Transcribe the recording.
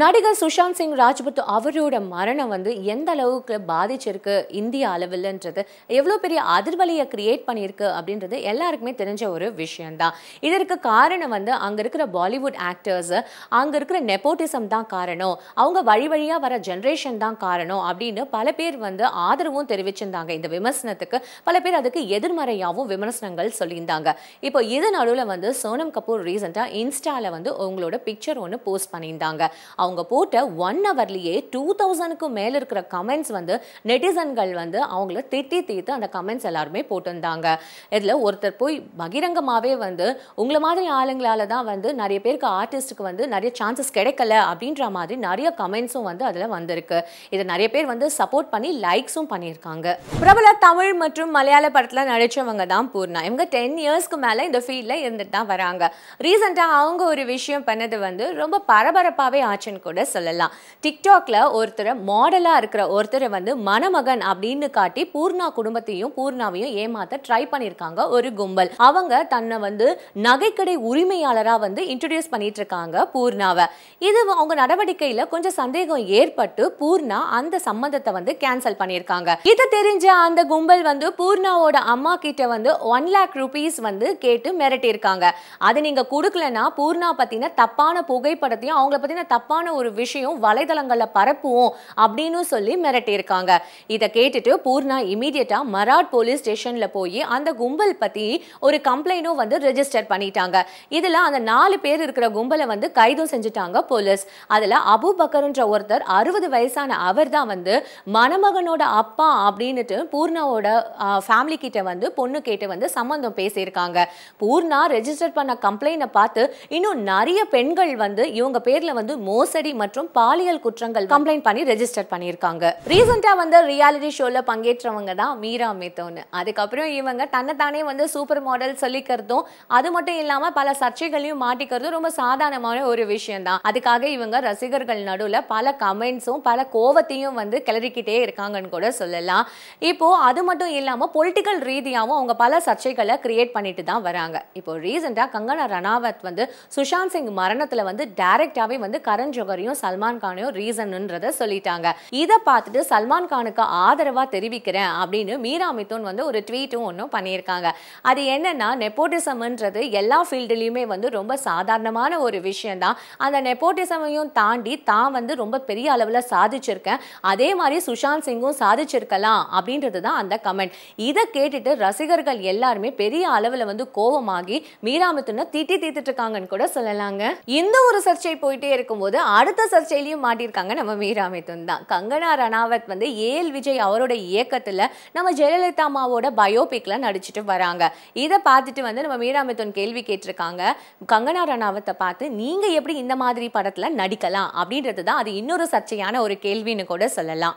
நடிகர் சுஷாந்த் சிங் ராஜ்புத் அவரோட மரணம் வந்து எந்த அளவுக்கு பாதிச்சிருக்கு இந்திய அளவில்ன்றது எவ்வளோ பெரிய அதிர்வலையை கிரியேட் பண்ணியிருக்கு அப்படின்றது எல்லாருக்குமே தெரிஞ்ச ஒரு விஷயந்தான் இதற்கு காரணம் வந்து அங்கே இருக்கிற பாலிவுட் ஆக்டர்ஸ் அங்கே இருக்கிற நெப்போட்டிசம் தான் காரணம் அவங்க வழி வழியாக வர ஜென்ரேஷன் தான் காரணம் அப்படின்னு பல பேர் வந்து ஆதரவும் தெரிவிச்சிருந்தாங்க இந்த விமர்சனத்துக்கு பல பேர் அதுக்கு எதிர்மறையாகவும் விமர்சனங்கள் சொல்லியிருந்தாங்க இப்போ இது நடுவில் வந்து சோனம் கபூர் ரீசெண்டாக இன்ஸ்டாவில் வந்து உங்களோட பிக்சர் ஒன்று போஸ்ட் பண்ணியிருந்தாங்க அவங்க போட்ட ஒன் ஹவர்லேயே டூ தௌசண்ட்க்கு மேலே இருக்கிற கமெண்ட்ஸ் வந்து நெட்டிசன்கள் வந்து அவங்கள திட்டி தீர்த்து அந்த கமெண்ட்ஸ் எல்லாருமே போட்டிருந்தாங்க இதில் ஒருத்தர் போய் பகிரங்கமாகவே வந்து உங்களை மாதிரி ஆளுங்களால தான் வந்து நிறைய பேருக்கு ஆர்டிஸ்ட்டுக்கு வந்து நிறைய சான்சஸ் கிடைக்கல அப்படின்ற மாதிரி நிறைய கமெண்ட்ஸும் வந்து அதில் வந்திருக்கு இதை நிறைய பேர் வந்து சப்போர்ட் பண்ணி லைக்ஸும் பண்ணியிருக்காங்க பிரபல தமிழ் மற்றும் மலையாள படத்தில் நடித்தவங்க தான் பூர்ணா இவங்க டென் இயர்ஸ்க்கு மேலே இந்த ஃபீல்டில் இருந்துட்டு தான் வராங்க ரீசெண்டாக அவங்க ஒரு விஷயம் பண்ணது வந்து ரொம்ப பரபரப்பாகவே ஆச்சு அப்படின்னு கூட சொல்லலாம் டிக்டாக்ல ஒருத்தர் மாடலா இருக்கிற ஒருத்தரை வந்து மணமகன் அப்படின்னு காட்டி பூர்ணா குடும்பத்தையும் பூர்ணாவையும் ஏமாத்த ட்ரை பண்ணியிருக்காங்க ஒரு கும்பல் அவங்க தன்னை வந்து நகைக்கடை உரிமையாளரா வந்து இன்ட்ரடியூஸ் பண்ணிட்டு இருக்காங்க பூர்ணாவை இது அவங்க நடவடிக்கையில கொஞ்சம் சந்தேகம் ஏற்பட்டு பூர்ணா அந்த சம்மந்தத்தை வந்து கேன்சல் பண்ணியிருக்காங்க இது தெரிஞ்ச அந்த கும்பல் வந்து பூர்ணாவோட அம்மா கிட்ட வந்து ஒன் லேக் ருபீஸ் வந்து கேட்டு மிரட்டியிருக்காங்க அது நீங்க கொடுக்கலன்னா பூர்ணா பத்தின தப்பான புகைப்படத்தையும் அவங்கள பத்தின தப்பான தப்பான ஒரு விஷயம் வலைதளங்களில் பரப்புவோம் அப்படின்னு சொல்லி மிரட்டியிருக்காங்க இதை கேட்டுட்டு பூர்ணா இமீடியட்டா மராட் போலீஸ் ஸ்டேஷன்ல போய் அந்த கும்பல் பத்தி ஒரு கம்ப்ளைண்டும் வந்து ரெஜிஸ்டர் பண்ணிட்டாங்க இதுல அந்த நாலு பேர் இருக்கிற கும்பலை வந்து கைதும் செஞ்சுட்டாங்க போலீஸ் அதுல அபு பக்கர்ன்ற ஒருத்தர் அறுபது வயசான அவர் தான் வந்து மணமகனோட அப்பா அப்படின்னுட்டு பூர்ணாவோட ஃபேமிலி கிட்ட வந்து பொண்ணு கேட்டு வந்து சம்மந்தம் பேசியிருக்காங்க பூர்ணா ரெஜிஸ்டர் பண்ண கம்ப்ளைண்ட பார்த்து இன்னும் நிறைய பெண்கள் வந்து இவங்க பேர்ல வந்து மோஸ்ட் மோசடி மற்றும் பாலியல் குற்றங்கள் கம்ப்ளைண்ட் பண்ணி ரெஜிஸ்டர் பண்ணியிருக்காங்க ரீசெண்டா வந்து ரியாலிட்டி ஷோல பங்கேற்றவங்க தான் மீரா மேத்தோன்னு அதுக்கப்புறம் இவங்க தன்னைத்தானே வந்து சூப்பர் மாடல் சொல்லிக்கிறதும் அது மட்டும் இல்லாம பல சர்ச்சைகளையும் மாட்டிக்கிறதும் ரொம்ப சாதாரணமான ஒரு விஷயம் தான் அதுக்காக இவங்க ரசிகர்கள் நடுவில் பல கமெண்ட்ஸும் பல கோவத்தையும் வந்து கிளறிக்கிட்டே இருக்காங்கன்னு கூட சொல்லலாம் இப்போ அது மட்டும் இல்லாம பொலிட்டிக்கல் ரீதியாகவும் அவங்க பல சர்ச்சைகளை கிரியேட் பண்ணிட்டு தான் வராங்க இப்போ ரீசெண்டா கங்கனா ரணாவத் வந்து சுஷாந்த் சிங் மரணத்துல வந்து டைரக்டாவே வந்து கரண் ஜோகரையும் சல்மான் கானையும் ரீசன்ன்றத சொல்லிட்டாங்க இதை பார்த்துட்டு சல்மான் கானுக்கு ஆதரவாக தெரிவிக்கிறேன் அப்படின்னு மீரா மித்தோன் வந்து ஒரு ட்வீட்டும் ஒன்றும் பண்ணியிருக்காங்க அது என்னன்னா நெப்போட்டிசம்ன்றது எல்லா ஃபீல்டுலையுமே வந்து ரொம்ப சாதாரணமான ஒரு விஷயம்தான் அந்த நெப்போட்டிசமையும் தாண்டி தான் வந்து ரொம்ப பெரிய அளவில் சாதிச்சிருக்கேன் அதே மாதிரி சுஷாந்த் சிங்கும் சாதிச்சிருக்கலாம் அப்படின்றது தான் அந்த கமெண்ட் இதை கேட்டுட்டு ரசிகர்கள் எல்லாருமே பெரிய அளவில் வந்து கோபமாகி மீராமித்துனை திட்டி தீத்துட்டு இருக்காங்கன்னு கூட சொல்லலாங்க இந்த ஒரு சர்ச்சை போயிட்டே இருக்கும்போது அடுத்த சர்ச்சையிலையும் மாட்டியிருக்காங்க நம்ம மீரா மிதுன் தான் கங்கனா ரணாவத் வந்து ஏஎல் விஜய் அவரோட இயக்கத்தில் நம்ம ஜெயலலிதா அம்மாவோட பயோபிக்ல நடிச்சுட்டு வராங்க இதை பார்த்துட்டு வந்து நம்ம மீரா மிதுன் கேள்வி கேட்டிருக்காங்க கங்கனா ரணாவத்தை பார்த்து நீங்கள் எப்படி இந்த மாதிரி படத்தில் நடிக்கலாம் அப்படின்றது தான் அது இன்னொரு சர்ச்சையான ஒரு கேள்வின்னு கூட சொல்லலாம்